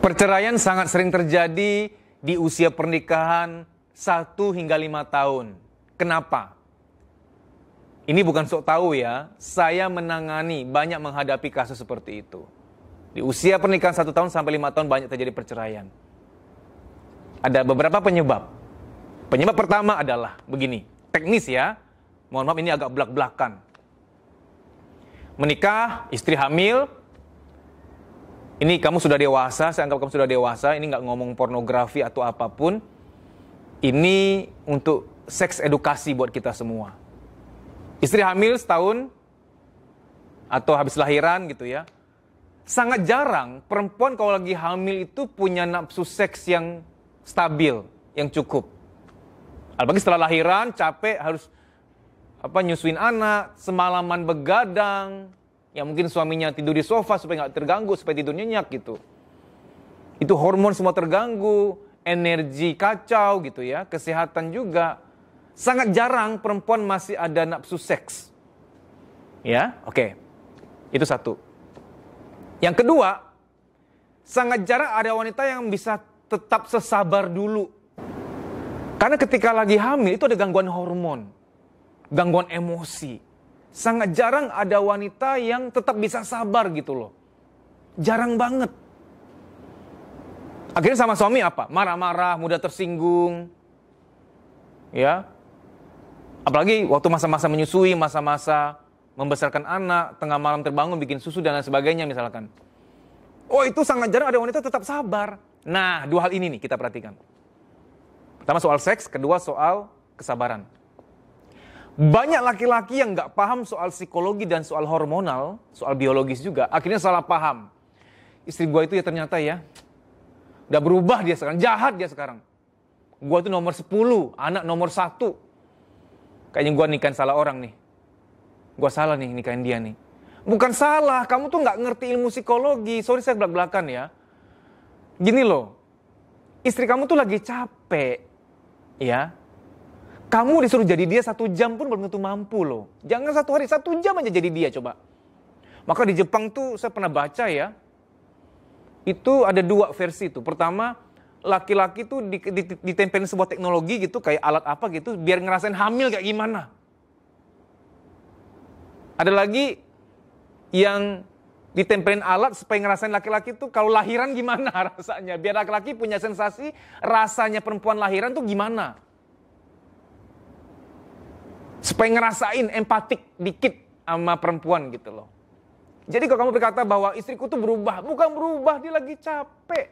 Perceraian sangat sering terjadi di usia pernikahan 1 hingga 5 tahun. Kenapa? Ini bukan sok tahu ya, saya menangani banyak menghadapi kasus seperti itu. Di usia pernikahan satu tahun sampai lima tahun banyak terjadi perceraian. Ada beberapa penyebab. Penyebab pertama adalah begini, teknis ya. Mohon maaf ini agak belak-belakan. Menikah, istri hamil, ini kamu sudah dewasa, saya anggap kamu sudah dewasa, ini nggak ngomong pornografi atau apapun. Ini untuk seks edukasi buat kita semua. Istri hamil setahun atau habis lahiran gitu ya sangat jarang perempuan kalau lagi hamil itu punya nafsu seks yang stabil, yang cukup. Apalagi setelah lahiran, capek, harus apa nyusuin anak, semalaman begadang, yang mungkin suaminya tidur di sofa supaya nggak terganggu, supaya tidur nyenyak gitu. Itu hormon semua terganggu, energi kacau gitu ya, kesehatan juga. Sangat jarang perempuan masih ada nafsu seks. Ya, oke. Okay. Itu satu. Yang kedua, sangat jarang ada wanita yang bisa tetap sesabar dulu. Karena ketika lagi hamil itu ada gangguan hormon, gangguan emosi. Sangat jarang ada wanita yang tetap bisa sabar gitu loh. Jarang banget. Akhirnya sama suami apa? Marah-marah, mudah tersinggung. Ya. Apalagi waktu masa-masa menyusui, masa-masa membesarkan anak, tengah malam terbangun bikin susu dan lain sebagainya misalkan. Oh itu sangat jarang ada wanita tetap sabar. Nah dua hal ini nih kita perhatikan. Pertama soal seks, kedua soal kesabaran. Banyak laki-laki yang nggak paham soal psikologi dan soal hormonal, soal biologis juga, akhirnya salah paham. Istri gue itu ya ternyata ya, udah berubah dia sekarang, jahat dia sekarang. Gue itu nomor 10, anak nomor satu. Kayaknya gue nikahin salah orang nih gue salah nih nikahin dia nih. Bukan salah, kamu tuh nggak ngerti ilmu psikologi. Sorry saya belak-belakan ya. Gini loh, istri kamu tuh lagi capek, ya. Kamu disuruh jadi dia satu jam pun belum tentu mampu loh. Jangan satu hari, satu jam aja jadi dia coba. Maka di Jepang tuh saya pernah baca ya, itu ada dua versi tuh. Pertama, laki-laki tuh ditempelin sebuah teknologi gitu, kayak alat apa gitu, biar ngerasain hamil kayak gimana. Ada lagi yang ditempelin alat supaya ngerasain laki-laki tuh kalau lahiran gimana rasanya. Biar laki-laki punya sensasi rasanya perempuan lahiran tuh gimana. Supaya ngerasain empatik dikit sama perempuan gitu loh. Jadi kalau kamu berkata bahwa istriku tuh berubah, bukan berubah, dia lagi capek.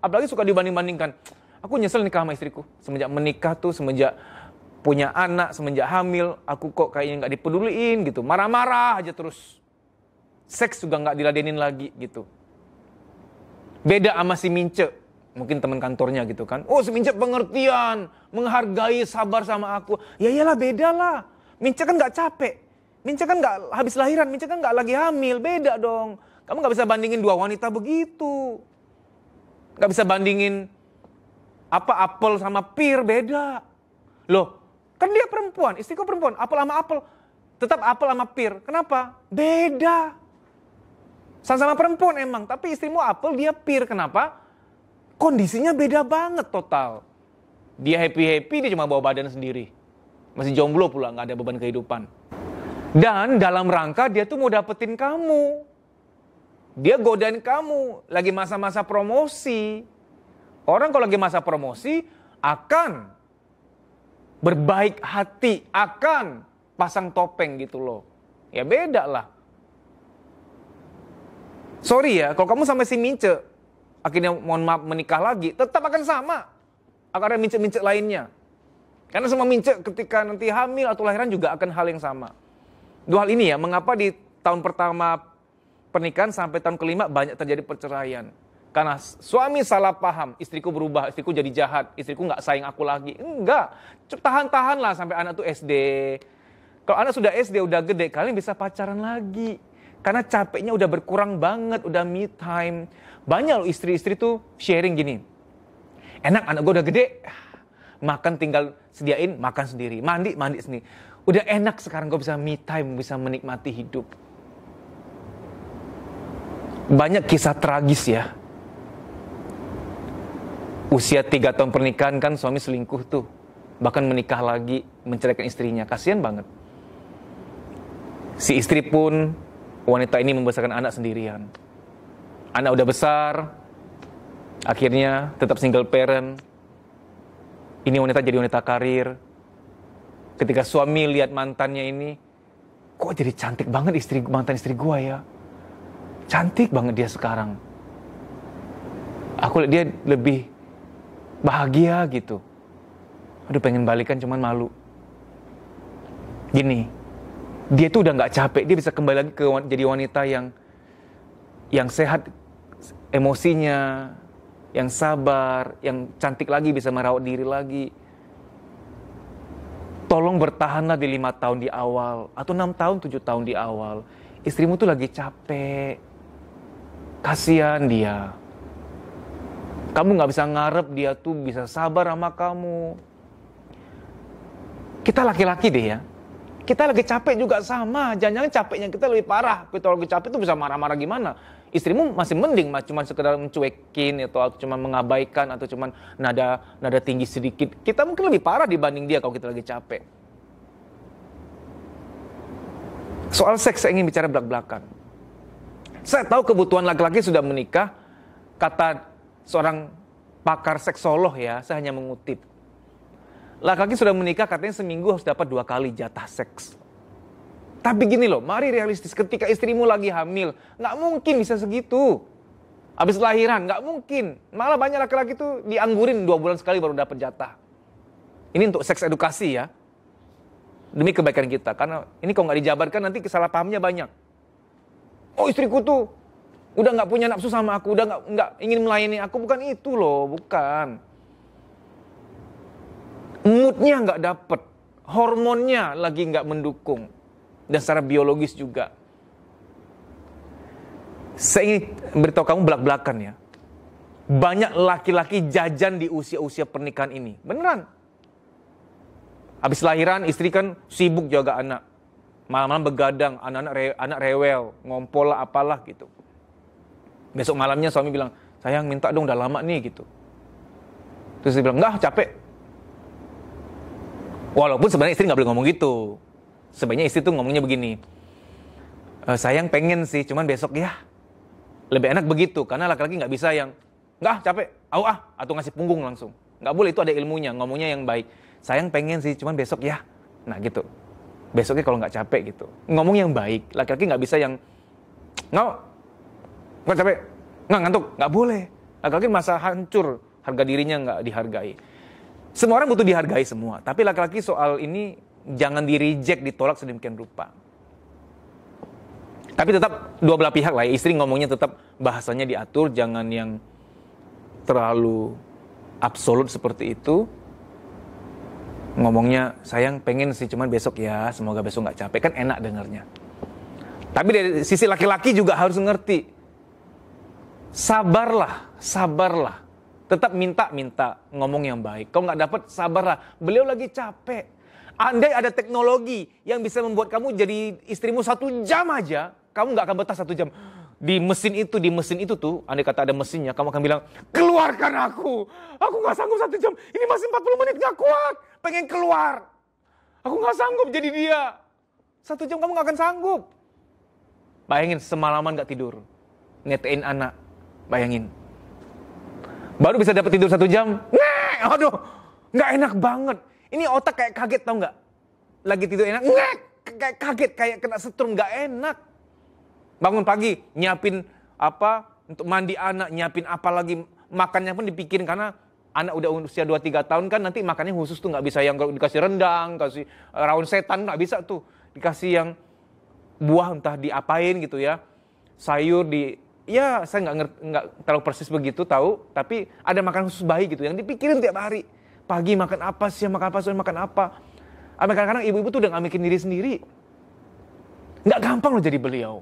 Apalagi suka dibanding-bandingkan. Aku nyesel nikah sama istriku. Semenjak menikah tuh, semenjak punya anak semenjak hamil, aku kok kayaknya nggak dipeduliin gitu, marah-marah aja terus. Seks juga nggak diladenin lagi gitu. Beda sama si Mince, mungkin teman kantornya gitu kan. Oh si Mince pengertian, menghargai, sabar sama aku. Ya iyalah beda lah, Mince kan nggak capek. Mince kan nggak habis lahiran, Mince kan nggak lagi hamil, beda dong. Kamu nggak bisa bandingin dua wanita begitu. Nggak bisa bandingin apa apel sama pir, beda. Loh, Kan dia perempuan, istriku perempuan, apel sama apel. Tetap apel sama pir. Kenapa? Beda. Sama-sama perempuan emang, tapi istrimu apel, dia pir. Kenapa? Kondisinya beda banget total. Dia happy-happy, dia cuma bawa badan sendiri. Masih jomblo pula, nggak ada beban kehidupan. Dan dalam rangka dia tuh mau dapetin kamu. Dia godain kamu, lagi masa-masa promosi. Orang kalau lagi masa promosi akan berbaik hati akan pasang topeng gitu loh. Ya beda lah. Sorry ya, kalau kamu sama si Mince, akhirnya mohon maaf menikah lagi, tetap akan sama. Akan ada Mince-Mince lainnya. Karena semua Mince ketika nanti hamil atau lahiran juga akan hal yang sama. Dua hal ini ya, mengapa di tahun pertama pernikahan sampai tahun kelima banyak terjadi perceraian karena suami salah paham, istriku berubah, istriku jadi jahat, istriku nggak sayang aku lagi. Enggak, tahan-tahan lah sampai anak tuh SD. Kalau anak sudah SD, udah gede, kalian bisa pacaran lagi. Karena capeknya udah berkurang banget, udah me time. Banyak loh istri-istri tuh sharing gini. Enak anak gue udah gede, makan tinggal sediain, makan sendiri. Mandi, mandi sendiri. Udah enak sekarang gue bisa me time, bisa menikmati hidup. Banyak kisah tragis ya usia tiga tahun pernikahan kan suami selingkuh tuh bahkan menikah lagi menceraikan istrinya kasihan banget si istri pun wanita ini membesarkan anak sendirian anak udah besar akhirnya tetap single parent ini wanita jadi wanita karir ketika suami lihat mantannya ini kok jadi cantik banget istri mantan istri gua ya cantik banget dia sekarang aku lihat dia lebih bahagia gitu. Aduh pengen balikan cuman malu. Gini, dia tuh udah nggak capek, dia bisa kembali lagi ke jadi wanita yang yang sehat emosinya, yang sabar, yang cantik lagi bisa merawat diri lagi. Tolong bertahanlah di lima tahun di awal atau enam tahun tujuh tahun di awal. Istrimu tuh lagi capek, kasihan dia kamu gak bisa ngarep dia tuh bisa sabar sama kamu. Kita laki-laki deh ya. Kita lagi capek juga sama. Jangan-jangan capeknya kita lebih parah. Kita lagi capek tuh bisa marah-marah gimana. Istrimu masih mending cuma sekedar mencuekin atau cuma mengabaikan atau cuma nada nada tinggi sedikit. Kita mungkin lebih parah dibanding dia kalau kita lagi capek. Soal seks saya ingin bicara belak-belakan. Saya tahu kebutuhan laki-laki sudah menikah, kata seorang pakar seksolog ya, saya hanya mengutip. Laki-laki sudah menikah katanya seminggu harus dapat dua kali jatah seks. Tapi gini loh, mari realistis. Ketika istrimu lagi hamil, nggak mungkin bisa segitu. Habis lahiran, nggak mungkin. Malah banyak laki-laki tuh dianggurin dua bulan sekali baru dapat jatah. Ini untuk seks edukasi ya. Demi kebaikan kita. Karena ini kalau nggak dijabarkan nanti kesalahpahamnya banyak. Oh istriku tuh udah nggak punya nafsu sama aku, udah nggak ingin melayani aku, bukan itu loh, bukan. Moodnya nggak dapet, hormonnya lagi nggak mendukung, dan secara biologis juga. Saya ingin beritahu kamu belak-belakan ya. Banyak laki-laki jajan di usia-usia pernikahan ini. Beneran. Habis lahiran istri kan sibuk jaga anak. Malam-malam begadang, anak-anak re, anak rewel, ngompol lah apalah gitu Besok malamnya suami bilang, sayang minta dong udah lama nih gitu. Terus dia bilang, enggak capek. Walaupun sebenarnya istri nggak boleh ngomong gitu. Sebenarnya istri tuh ngomongnya begini, e, sayang pengen sih, cuman besok ya. Lebih enak begitu, karena laki-laki nggak bisa yang, enggak capek, au ah, atau ngasih punggung langsung. Nggak boleh, itu ada ilmunya, ngomongnya yang baik. Sayang pengen sih, cuman besok ya. Nah gitu. Besoknya kalau nggak capek gitu. Ngomong yang baik, laki-laki nggak bisa yang, nggak nggak capek, nggak ngantuk, nggak boleh. Laki-laki masa hancur, harga dirinya nggak dihargai. Semua orang butuh dihargai semua, tapi laki-laki soal ini jangan di reject, ditolak sedemikian rupa. Tapi tetap dua belah pihak lah istri ngomongnya tetap bahasanya diatur, jangan yang terlalu absolut seperti itu. Ngomongnya, sayang pengen sih cuman besok ya, semoga besok nggak capek. Kan enak dengarnya. Tapi dari sisi laki-laki juga harus ngerti sabarlah, sabarlah. Tetap minta-minta ngomong yang baik. Kau nggak dapat, sabarlah. Beliau lagi capek. Andai ada teknologi yang bisa membuat kamu jadi istrimu satu jam aja, kamu nggak akan betah satu jam. Di mesin itu, di mesin itu tuh, andai kata ada mesinnya, kamu akan bilang, keluarkan aku. Aku nggak sanggup satu jam, ini masih 40 menit, nggak kuat. Pengen keluar. Aku nggak sanggup jadi dia. Satu jam kamu nggak akan sanggup. Bayangin semalaman nggak tidur. Ngetein anak, Bayangin. Baru bisa dapat tidur satu jam. Ngek, aduh, nggak enak banget. Ini otak kayak kaget tau nggak? Lagi tidur enak, ngek, kayak kaget, kayak kena setrum, nggak enak. Bangun pagi, nyiapin apa, untuk mandi anak, nyiapin apa lagi, makannya pun dipikirin karena anak udah usia 2-3 tahun kan nanti makannya khusus tuh nggak bisa yang dikasih rendang, kasih rawon setan nggak bisa tuh dikasih yang buah entah diapain gitu ya sayur di ya saya nggak ngerti nggak terlalu persis begitu tahu tapi ada makan khusus bayi gitu yang dipikirin tiap hari pagi makan apa siang makan apa sore makan apa Ambil kadang-kadang ibu-ibu tuh udah nggak mikirin diri sendiri nggak gampang loh jadi beliau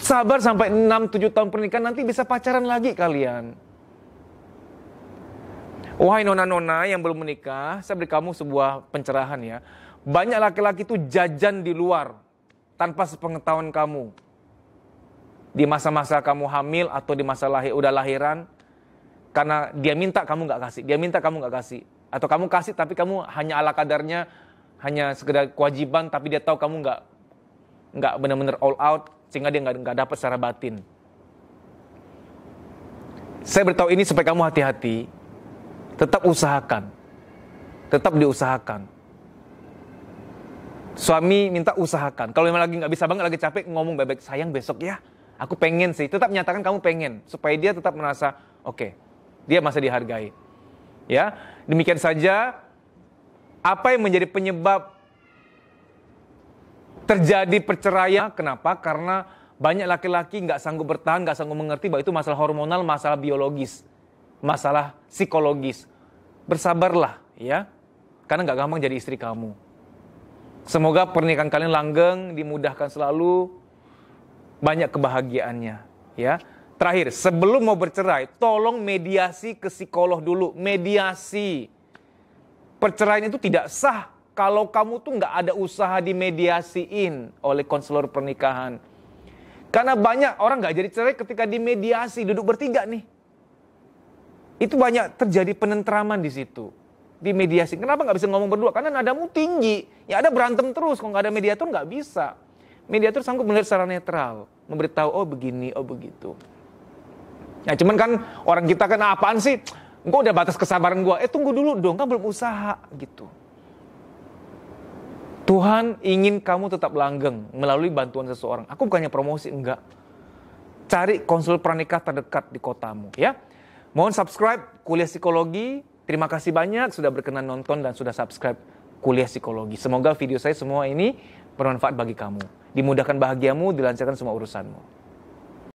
sabar sampai 6-7 tahun pernikahan nanti bisa pacaran lagi kalian Wahai nona-nona yang belum menikah, saya beri kamu sebuah pencerahan ya. Banyak laki-laki tuh jajan di luar tanpa sepengetahuan kamu di masa-masa kamu hamil atau di masa lahir udah lahiran karena dia minta kamu nggak kasih dia minta kamu nggak kasih atau kamu kasih tapi kamu hanya ala kadarnya hanya sekedar kewajiban tapi dia tahu kamu nggak nggak benar-benar all out sehingga dia nggak nggak dapat secara batin saya beritahu ini supaya kamu hati-hati tetap usahakan tetap diusahakan suami minta usahakan kalau memang lagi nggak bisa banget lagi capek ngomong bebek sayang besok ya Aku pengen sih, tetap nyatakan kamu pengen supaya dia tetap merasa oke, okay, dia masih dihargai. Ya, demikian saja apa yang menjadi penyebab terjadi perceraian? Kenapa? Karena banyak laki-laki nggak sanggup bertahan, nggak sanggup mengerti bahwa itu masalah hormonal, masalah biologis, masalah psikologis. Bersabarlah, ya, karena nggak gampang jadi istri kamu. Semoga pernikahan kalian langgeng, dimudahkan selalu, banyak kebahagiaannya ya. Terakhir, sebelum mau bercerai, tolong mediasi ke psikolog dulu, mediasi. Perceraian itu tidak sah kalau kamu tuh nggak ada usaha dimediasiin oleh konselor pernikahan. Karena banyak orang nggak jadi cerai ketika dimediasi, duduk bertiga nih. Itu banyak terjadi penentraman di situ. Di mediasi. Kenapa nggak bisa ngomong berdua? Karena nadamu tinggi. Ya ada berantem terus. Kalau nggak ada mediator nggak bisa mediator sanggup melihat secara netral, memberitahu oh begini, oh begitu. Ya cuman kan orang kita kan ah, apaan sih? Gue udah batas kesabaran gue. Eh tunggu dulu dong, kan belum usaha gitu. Tuhan ingin kamu tetap langgeng melalui bantuan seseorang. Aku bukannya promosi, enggak. Cari konsul pernikah terdekat di kotamu ya. Mohon subscribe kuliah psikologi. Terima kasih banyak sudah berkenan nonton dan sudah subscribe kuliah psikologi. Semoga video saya semua ini bermanfaat bagi kamu dimudahkan bahagiamu, dilancarkan semua urusanmu.